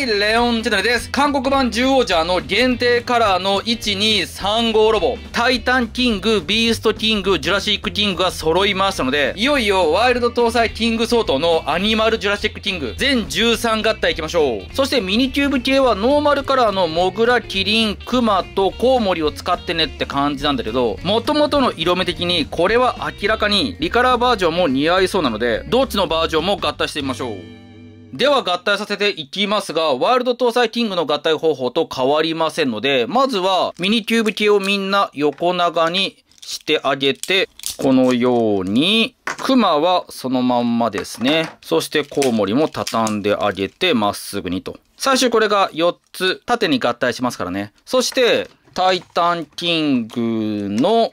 い、レオンチェネルです。韓国版10王者の限定カラーの1235ロボ、タイタンキング、ビーストキング、ジュラシックキングが揃いましたので、いよいよワイルド搭載キング相当のアニマルジュラシックキング、全13合体いきましょう。そしてミニキューブ系はノーマルカラーのモグラ、キリン、クマとコウモリを使ってねって感じなんだけど、元々の色目的にこれは明らかにリカラーバージョンも似合いそうなので、どっちのバージョンも合体してみましょう。では合体させていきますが、ワイルド搭載キングの合体方法と変わりませんので、まずはミニキューブ系をみんな横長にしてあげて、このように、クマはそのまんまですね。そしてコウモリも畳んであげて、まっすぐにと。最終これが4つ、縦に合体しますからね。そして、タイタンキングの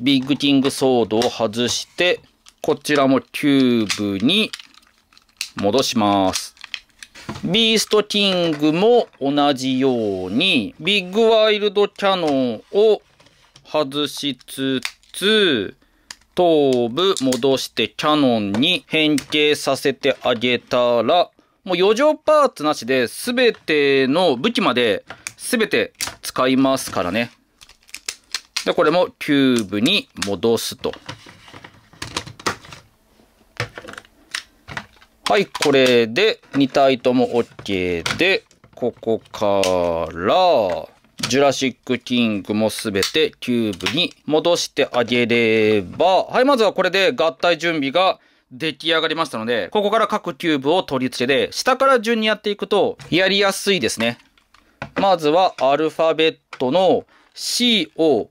ビッグキングソードを外して、こちらもキューブに戻します。ビーストキングも同じように、ビッグワイルドキャノンを外しつつ、頭部戻してキャノンに変形させてあげたら、もう余剰パーツなしで全ての武器まで全て使いますからね。で、これもキューブに戻すと。はい、これで2体とも OK で、ここから、ジュラシックキングもすべてキューブに戻してあげれば、はい、まずはこれで合体準備が出来上がりましたので、ここから各キューブを取り付けて、下から順にやっていくと、やりやすいですね。まずはアルファベットの C を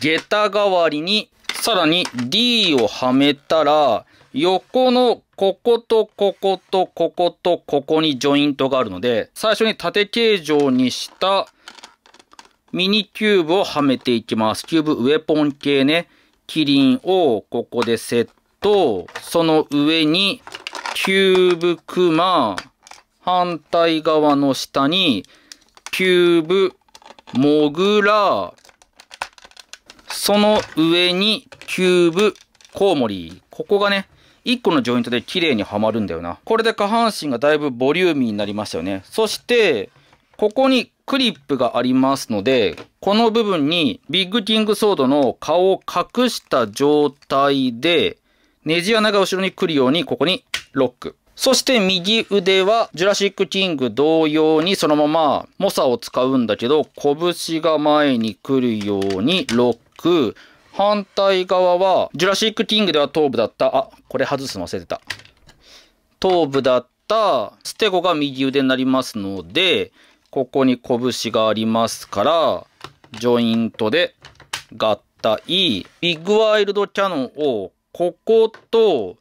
下駄代わりに、さらに D をはめたら、横のこことこことこことここにジョイントがあるので、最初に縦形状にしたミニキューブをはめていきます。キューブ上ポン系ね。キリンをここでセット。その上にキューブクマ。反対側の下にキューブモグラ。その上にキューブコウモリ。ここがね、1個のジョイントで綺麗にはまるんだよな。これで下半身がだいぶボリューミーになりましたよね。そして、ここにクリップがありますので、この部分にビッグキングソードの顔を隠した状態で、ネジ穴が後ろに来るようにここにロック。そして右腕はジュラシックキング同様にそのまま猛者を使うんだけど、拳が前に来るようにロック。反対側は、ジュラシック・キングでは頭部だった、あ、これ外すの忘れてた。頭部だった、ステゴが右腕になりますので、ここに拳がありますから、ジョイントで合体、ビッグワイルドキャノンを、ここと、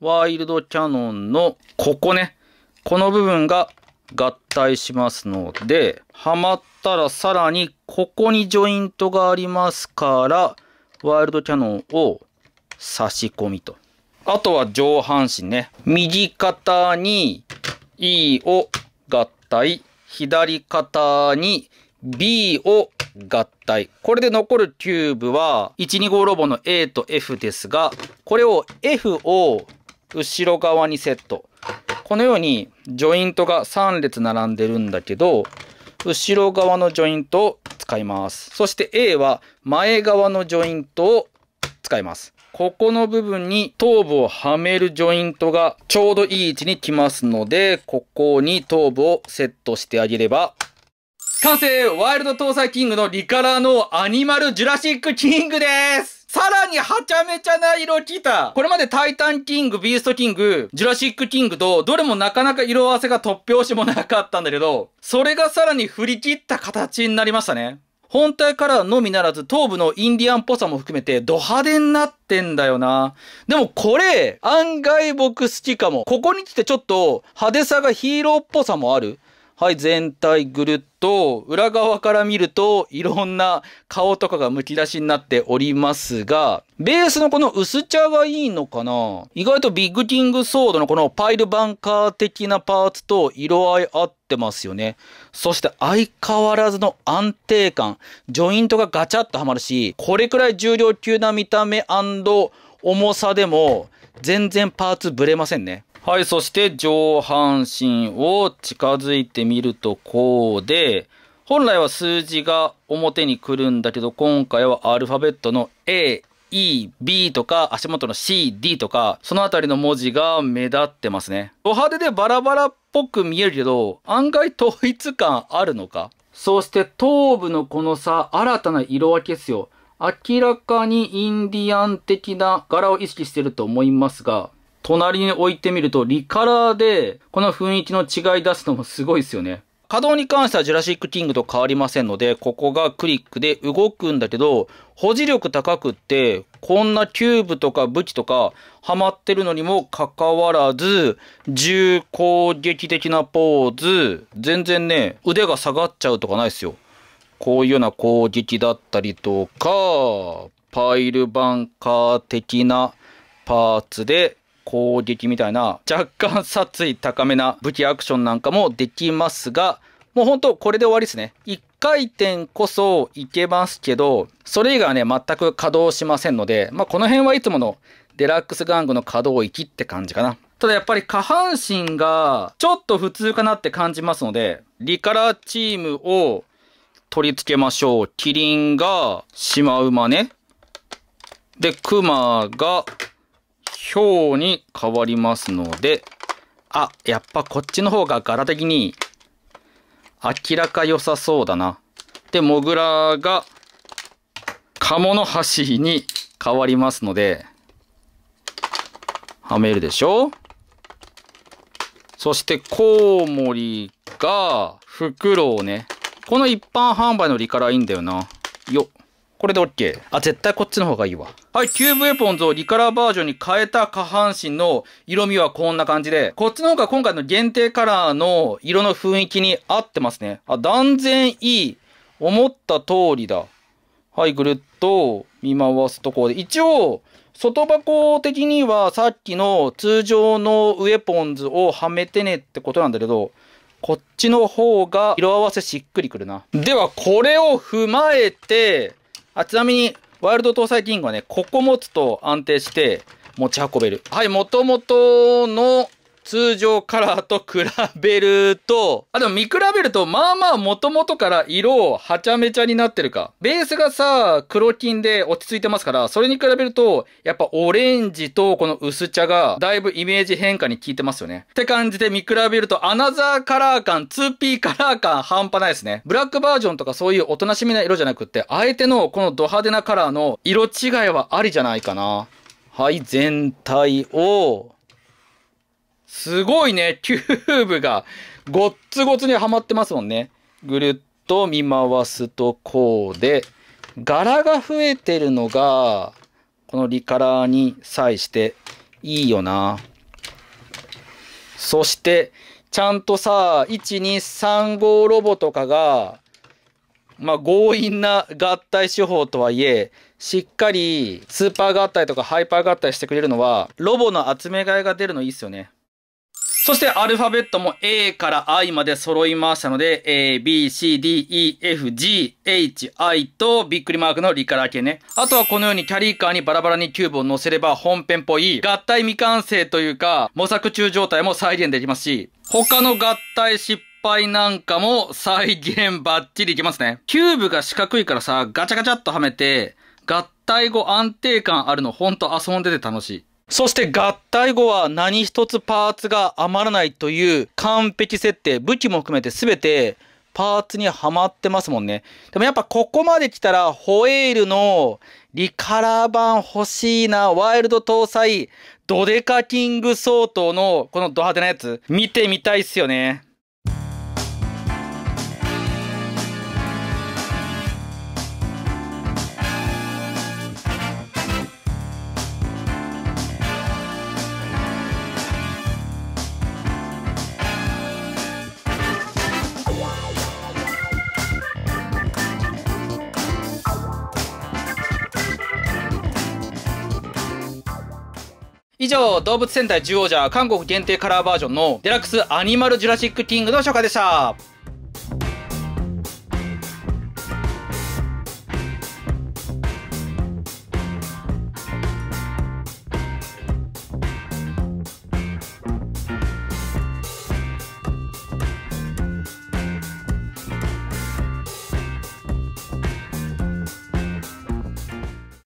ワイルドキャノンの、ここね、この部分が合体しますので、はまったらさらに、ここにジョイントがありますから、ワイルドキャノンを差し込みと。あとは上半身ね。右肩に E を合体。左肩に B を合体。これで残るキューブは、125ロボの A と F ですが、これを F を後ろ側にセット。このように、ジョイントが3列並んでるんだけど、後ろ側のジョイントを使います。そして A は前側のジョイントを使います。ここの部分に頭部をはめるジョイントがちょうどいい位置に来ますので、ここに頭部をセットしてあげれば完成ワイルド搭載キングのリカラーのアニマルジュラシックキングですさらにはちゃめちゃな色来たこれまでタイタンキング、ビーストキング、ジュラシックキングと、どれもなかなか色合わせが突拍子もなかったんだけど、それがさらに振り切った形になりましたね。本体カラーのみならず、頭部のインディアンっぽさも含めて、ド派手になってんだよな。でもこれ、案外僕好きかも。ここに来てちょっと派手さがヒーローっぽさもある。はい、全体ぐるっと、裏側から見ると、いろんな顔とかがむき出しになっておりますが、ベースのこの薄茶はいいのかな意外とビッグキングソードのこのパイルバンカー的なパーツと色合い合ってますよね。そして相変わらずの安定感。ジョイントがガチャッとはまるし、これくらい重量級な見た目重さでも全然パーツブレませんね。はい、そして上半身を近づいてみるとこうで、本来は数字が表に来るんだけど、今回はアルファベットの A、E、B とか、足元の C、D とか、そのあたりの文字が目立ってますね。ド派手でバラバラっぽく見えるけど、案外統一感あるのかそして頭部のこのさ、新たな色分けっすよ。明らかにインディアン的な柄を意識してると思いますが、隣に置いてみると、リカラーで、この雰囲気の違い出すのもすごいですよね。稼働に関してはジュラシックキングと変わりませんので、ここがクリックで動くんだけど、保持力高くって、こんなキューブとか武器とかハマってるのにもかかわらず、重攻撃的なポーズ、全然ね、腕が下がっちゃうとかないですよ。こういうような攻撃だったりとか、パイルバンカー的なパーツで攻撃みたいな、若干殺意高めな武器アクションなんかもできますが、もうほんとこれで終わりですね。1回転こそいけますけど、それ以外はね、全く稼働しませんので、まあこの辺はいつものデラックス玩具の可動域って感じかな。ただやっぱり下半身がちょっと普通かなって感じますので、リカラチームを取り付けましょう。キリンがシマウマね。で、クマが表に変わりますので、あ、やっぱこっちの方が柄的に明らか良さそうだな。で、モグラが鴨の橋に変わりますので、はめるでしょそしてコウモリがフクロウね。この一般販売のリからいいんだよな。よっ。これで OK。あ、絶対こっちの方がいいわ。はい、キューブウェポンズをリカラーバージョンに変えた下半身の色味はこんな感じで、こっちの方が今回の限定カラーの色の雰囲気に合ってますね。あ、断然いい。思った通りだ。はい、ぐるっと見回すとこで。一応、外箱的にはさっきの通常のウェポンズをはめてねってことなんだけど、こっちの方が色合わせしっくりくるな。では、これを踏まえて、あちなみに、ワイルド搭載キングはね、ここ持つと安定して持ち運べる。はい、もともとの通常カラーと比べると、あ、でも見比べると、まあまあ元々から色をはちゃめちゃになってるか。ベースがさ、黒金で落ち着いてますから、それに比べると、やっぱオレンジとこの薄茶が、だいぶイメージ変化に効いてますよね。って感じで見比べると、アナザーカラー感、2P カラー感半端ないですね。ブラックバージョンとかそういうおとなしみな色じゃなくって、相手のこのド派手なカラーの色違いはありじゃないかな。はい、全体をすごいね、キューブが、ごっつごつにはまってますもんね。ぐるっと見回すとこうで、柄が増えてるのが、このリカラーに際していいよな。そして、ちゃんとさ、1235ロボとかが、まあ、強引な合体手法とはいえ、しっかりスーパー合体とかハイパー合体してくれるのは、ロボの集め替えが出るのいいっすよね。そしてアルファベットも A から I まで揃いましたので、A, B, C, D, E, F, G, H, I とびっくりマークのリカラ系ね。あとはこのようにキャリーカーにバラバラにキューブを乗せれば本編っぽい合体未完成というか模索中状態も再現できますし、他の合体失敗なんかも再現バッチリいけますね。キューブが四角いからさ、ガチャガチャっとはめて、合体後安定感あるのほんと遊んでて楽しい。そして合体後は何一つパーツが余らないという完璧設定、武器も含めて全てパーツにはまってますもんね。でもやっぱここまで来たらホエールのリカラー版欲しいな、ワイルド搭載、ドデカキング相当のこのド派手なやつ見てみたいっすよね。以上、動物戦隊ジ王者韓国限定カラーバージョンのデラックスアニマルジュラシックキングの紹介でした。